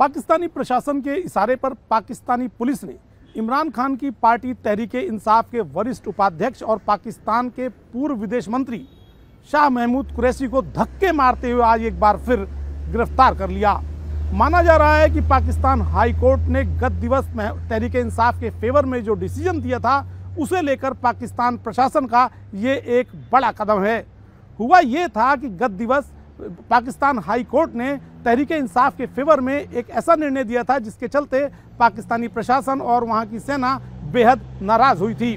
पाकिस्तानी प्रशासन के इशारे पर पाकिस्तानी पुलिस ने इमरान खान की पार्टी तहरीक इंसाफ के वरिष्ठ उपाध्यक्ष और पाकिस्तान के पूर्व विदेश मंत्री शाह महमूद कुरैशी को धक्के मारते हुए आज एक बार फिर गिरफ्तार कर लिया माना जा रहा है कि पाकिस्तान हाई कोर्ट ने गत दिवस में तहरीक इंसाफ के फेवर में जो डिसीजन दिया था उसे लेकर पाकिस्तान प्रशासन का ये एक बड़ा कदम है हुआ ये था कि गत दिवस पाकिस्तान हाई कोर्ट ने तहरीक इंसाफ के फेवर में एक ऐसा निर्णय दिया था जिसके चलते पाकिस्तानी प्रशासन और वहाँ की सेना बेहद नाराज़ हुई थी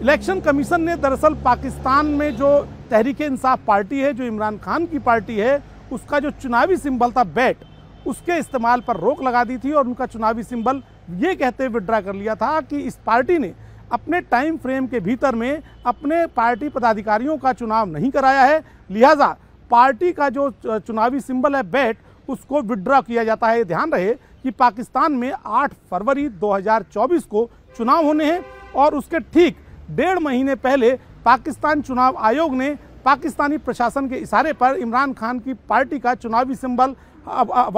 इलेक्शन कमीशन ने दरअसल पाकिस्तान में जो तहरीक इंसाफ पार्टी है जो इमरान खान की पार्टी है उसका जो चुनावी सिंबल था बैट उसके इस्तेमाल पर रोक लगा दी थी और उनका चुनावी सिंबल ये कहते हुए विड्रा कर लिया था कि इस पार्टी ने अपने टाइम फ्रेम के भीतर में अपने पार्टी पदाधिकारियों का चुनाव नहीं कराया है लिहाजा पार्टी का जो चुनावी सिंबल है बैट उसको विड्रॉ किया जाता है ध्यान रहे कि पाकिस्तान में 8 फरवरी 2024 को चुनाव होने हैं और उसके ठीक डेढ़ महीने पहले पाकिस्तान चुनाव आयोग ने पाकिस्तानी प्रशासन के इशारे पर इमरान खान की पार्टी का चुनावी सिंबल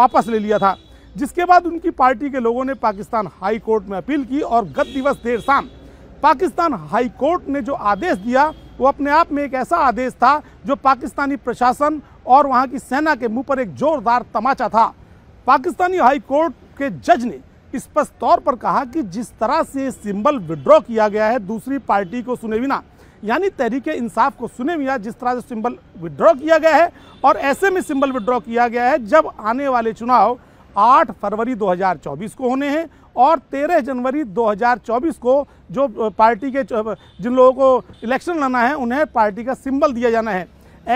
वापस ले लिया था जिसके बाद उनकी पार्टी के लोगों ने पाकिस्तान हाई कोर्ट में अपील की और गत दिवस देर शाम पाकिस्तान हाई कोर्ट ने जो आदेश दिया वो अपने आप में एक ऐसा आदेश था जो पाकिस्तानी प्रशासन और वहाँ की सेना के मुंह पर एक जोरदार तमाचा था पाकिस्तानी हाई कोर्ट के जज ने स्पष्ट तौर पर कहा कि जिस तरह से सिंबल विड्रॉ किया गया है दूसरी पार्टी को सुने बिना यानी तहरीक इंसाफ को सुने बिना जिस तरह से सिंबल विड्रॉ किया गया है और ऐसे में सिंबल विड्रॉ किया गया है जब आने वाले चुनाव 8 फरवरी 2024 को होने हैं और 13 जनवरी 2024 को जो पार्टी के जिन लोगों को इलेक्शन लड़ना है उन्हें पार्टी का सिंबल दिया जाना है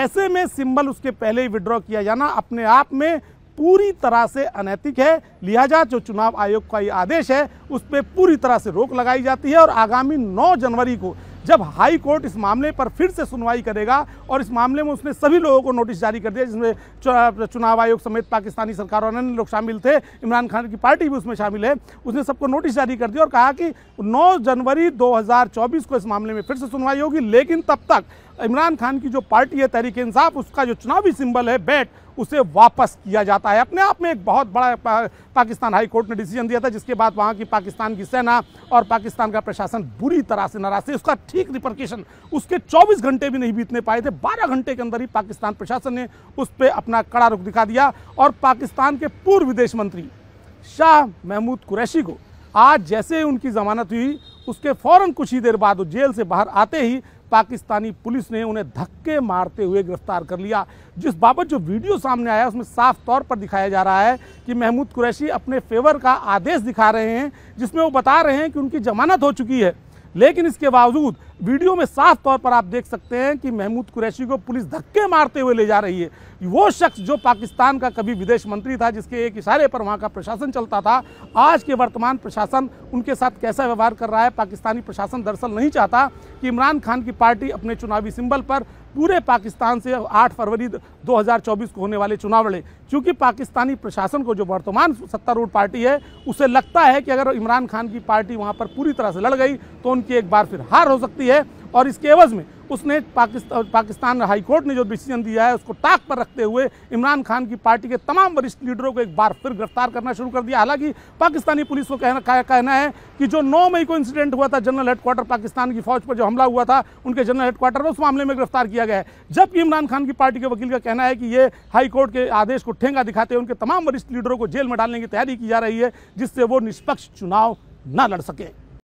ऐसे में सिंबल उसके पहले ही विड्रॉ किया जाना अपने आप में पूरी तरह से अनैतिक है लिहाजा जो चुनाव आयोग का ये आदेश है उस पर पूरी तरह से रोक लगाई जाती है और आगामी 9 जनवरी को जब हाई कोर्ट इस मामले पर फिर से सुनवाई करेगा और इस मामले में उसने सभी लोगों को नोटिस जारी कर दिया जिसमें चुनाव आयोग समेत पाकिस्तानी सरकार और अन्य लोग शामिल थे इमरान खान की पार्टी भी उसमें शामिल है उसने सबको नोटिस जारी कर दिया और कहा कि 9 जनवरी 2024 को इस मामले में फिर से सुनवाई होगी लेकिन तब तक इमरान खान की जो पार्टी है तहरीक इंसाफ उसका जो चुनावी सिंबल है बैट उसे वापस किया जाता है अपने आप में एक बहुत बड़ा पाकिस्तान हाई कोर्ट ने डिसीजन दिया था जिसके बाद वहाँ की पाकिस्तान की सेना और पाकिस्तान का प्रशासन बुरी तरह से नाराज थे उसका ठीक रिपोर्टेशन उसके 24 घंटे भी नहीं बीतने पाए थे 12 घंटे के अंदर ही पाकिस्तान प्रशासन ने उस पर अपना कड़ा रुख दिखा दिया और पाकिस्तान के पूर्व विदेश मंत्री शाह महमूद कुरैशी को आज जैसे उनकी ज़मानत हुई उसके फ़ौरन कुछ ही देर बाद जेल से बाहर आते ही पाकिस्तानी पुलिस ने उन्हें धक्के मारते हुए गिरफ्तार कर लिया जिस बाबत जो वीडियो सामने आया उसमें साफ तौर पर दिखाया जा रहा है कि महमूद कुरैशी अपने फेवर का आदेश दिखा रहे हैं जिसमें वो बता रहे हैं कि उनकी जमानत हो चुकी है लेकिन इसके बावजूद वीडियो में साफ तौर पर आप देख सकते हैं कि महमूद कुरैशी को पुलिस धक्के मारते हुए ले जा रही है वो शख्स जो पाकिस्तान का कभी विदेश मंत्री था जिसके एक इशारे पर वहाँ का प्रशासन चलता था आज के वर्तमान प्रशासन उनके साथ कैसा व्यवहार कर रहा है पाकिस्तानी प्रशासन दरअसल नहीं चाहता कि इमरान खान की पार्टी अपने चुनावी सिंबल पर पूरे पाकिस्तान से 8 फरवरी 2024 को होने वाले चुनाव लड़े क्योंकि पाकिस्तानी प्रशासन को जो वर्तमान सत्तारूढ़ पार्टी है उसे लगता है कि अगर इमरान खान की पार्टी वहां पर पूरी तरह से लड़ गई तो उनकी एक बार फिर हार हो सकती है दी है और इसके एवज में उसने पाकिस्तान पाकिस्तान हाई कोर्ट ने जो डिसीजन दिया है उसको ताक पर रखते हुए इमरान खान की पार्टी के तमाम वरिष्ठ लीडरों को एक बार फिर गिरफ्तार करना शुरू कर दिया हालांकि पाकिस्तानी पुलिस को कहना कहना है कि जो 9 मई को इंसिडेंट हुआ था जनरल हेडक्वार्टर पाकिस्तान की फौज पर जो हमला हुआ था उनके जनरल हेडक्वार्टर में उस मामले में गिरफ्तार किया गया है जबकि इमरान खान की पार्टी के वकील का कहना है कि ये हाईकोर्ट के आदेश को ठेंगा दिखाते हुए उनके तमाम वरिष्ठ लीडरों को जेल में डालने की तैयारी की जा रही है जिससे वो निष्पक्ष चुनाव न लड़ सके